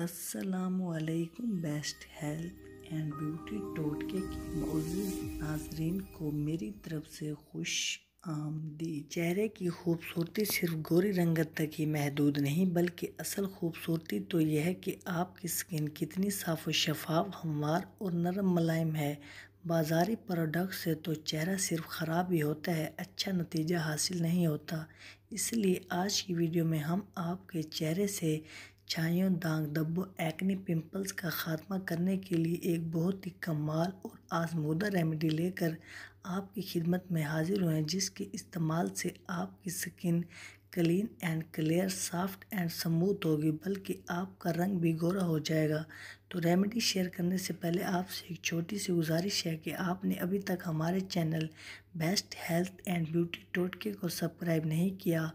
असलकुम best health and beauty टोटके की मौजूद नाजरीन को मेरी तरफ से खुश आमदी चेहरे की खूबसूरती सिर्फ गोरी रंगत तक ही महदूद नहीं बल्कि असल खूबसूरती तो यह है कि आपकी स्किन कितनी साफ व शफाफ हमवार और नरम मुलायम है बाज़ारी प्रोडक्ट से तो चेहरा सिर्फ ख़राब ही होता है अच्छा नतीजा हासिल नहीं होता इसलिए आज की वीडियो में हम आपके चेहरे से छाइयों दाग धब्बों एक्ने पिंपल्स का ख़ात्मा करने के लिए एक बहुत ही कमाल और आजमूदा रेमेडी लेकर आपकी खिदमत में हाज़िर हुए हैं जिसके इस्तेमाल से आपकी skin clean and clear soft and smooth होगी बल्कि आपका रंग भी गोरा हो जाएगा तो रेमेडी शेयर करने से पहले आपसे एक छोटी सी गुजारिश है कि आपने अभी तक हमारे channel best health and beauty टोटके को सब्सक्राइब नहीं किया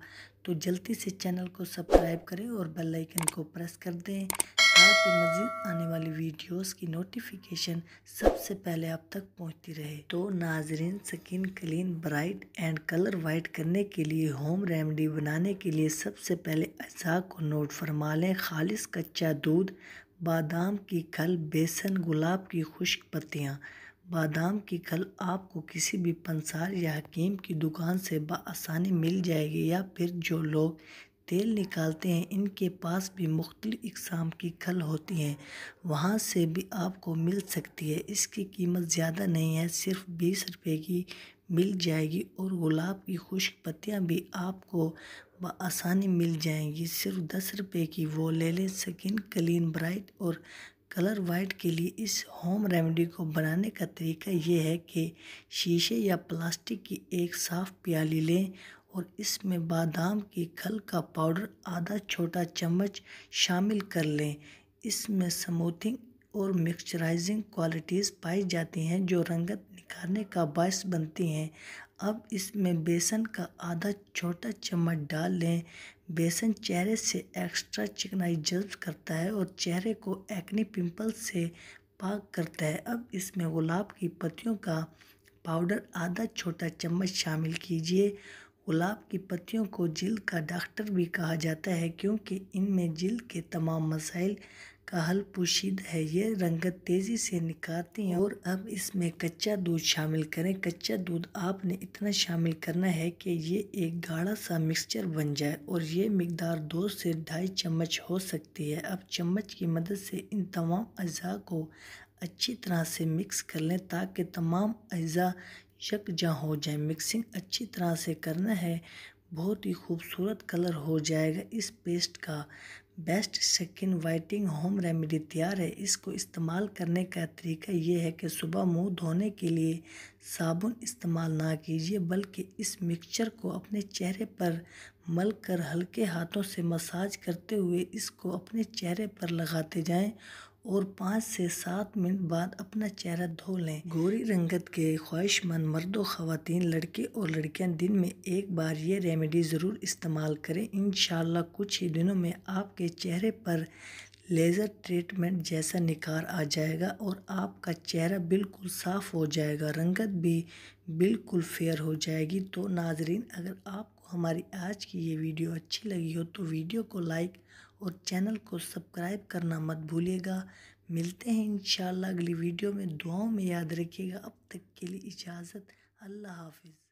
तो जल्दी से चैनल को सब्सक्राइब करें और बेल आइकन को प्रेस कर दें साथ ही मजीद आने वाली वीडियोस की नोटिफिकेशन सबसे पहले आप तक पहुंचती रहे तो नाजरीन skin clean bright and colour white करने के लिए होम रेमेडी बनाने के लिए सबसे पहले अजा को नोट फरमा लें खालिश कच्चा दूध बादाम की खल बेसन गुलाब की खुश्क पत्तियाँ बादाम की खल आपको किसी भी पंसार या हकीम की दुकान से बसानी मिल जाएगी या फिर जो लोग तेल निकालते हैं इनके पास भी मुख्तलि इकसाम की खल होती हैं वहाँ से भी आपको मिल सकती है इसकी कीमत ज़्यादा नहीं है सिर्फ बीस रुपए की मिल जाएगी और गुलाब की खुश्क पत्तियाँ भी आपको आसानी मिल जाएंगी सिर्फ दस रुपये की वो ले लें स्किन क्लीन ब्राइट और कलर वाइट के लिए इस होम रेमेडी को बनाने का तरीका ये है कि शीशे या प्लास्टिक की एक साफ़ प्याली लें और इसमें बादाम के खल का पाउडर आधा छोटा चम्मच शामिल कर लें इसमें स्मूथिंग और मिक्सचराइजिंग क्वालिटीज़ पाई जाती हैं जो रंगत निखारने का बायस बनती हैं अब इसमें बेसन का आधा छोटा चम्मच डाल लें बेसन चेहरे से एक्स्ट्रा चिकनाई जल्द करता है और चेहरे को एक्नी पिंपल से पाक करता है अब इसमें गुलाब की पत्तियों का पाउडर आधा छोटा चम्मच शामिल कीजिए गुलाब की पत्तियों को जिल्द का डॉक्टर भी कहा जाता है क्योंकि इनमें जिल्द के तमाम मसाइल का हल पोशीद है ये रंगत तेज़ी से निकालती हैं और अब इसमें कच्चा दूध शामिल करें कच्चा दूध आपने इतना शामिल करना है कि ये एक गाढ़ा सा मिक्सचर बन जाए और ये मकदार दो से ढाई चम्मच हो सकती है अब चम्मच की मदद से इन तमाम अजा को अच्छी तरह से मिक्स कर लें ताकि तमाम अज़ा शक जहाँ हो जाए मिक्सिंग अच्छी तरह से करना है बहुत ही खूबसूरत कलर हो जाएगा इस पेस्ट का best second whitening home remedy तैयार है इसको इस्तेमाल करने का तरीका यह है कि सुबह मुंह धोने के लिए साबुन इस्तेमाल ना कीजिए बल्कि इस मिक्सचर को अपने चेहरे पर मल कर हल्के हाथों से मसाज करते हुए इसको अपने चेहरे पर लगाते जाएं और पाँच से सात मिनट बाद अपना चेहरा धो लें गोरी रंगत के ख्वाहिशमंद मर्द व लड़के और लड़कियां दिन में एक बार ये रेमेडी ज़रूर इस्तेमाल करें इन कुछ ही दिनों में आपके चेहरे पर लेज़र ट्रीटमेंट जैसा निकार आ जाएगा और आपका चेहरा बिल्कुल साफ़ हो जाएगा रंगत भी बिल्कुल फेयर हो जाएगी तो नाजरीन अगर आपको हमारी आज की ये वीडियो अच्छी लगी हो तो वीडियो को लाइक और चैनल को सब्सक्राइब करना मत भूलिएगा मिलते हैं इन अगली वीडियो में दुआओं में याद रखिएगा अब तक के लिए इजाज़त अल्लाह हाफिज़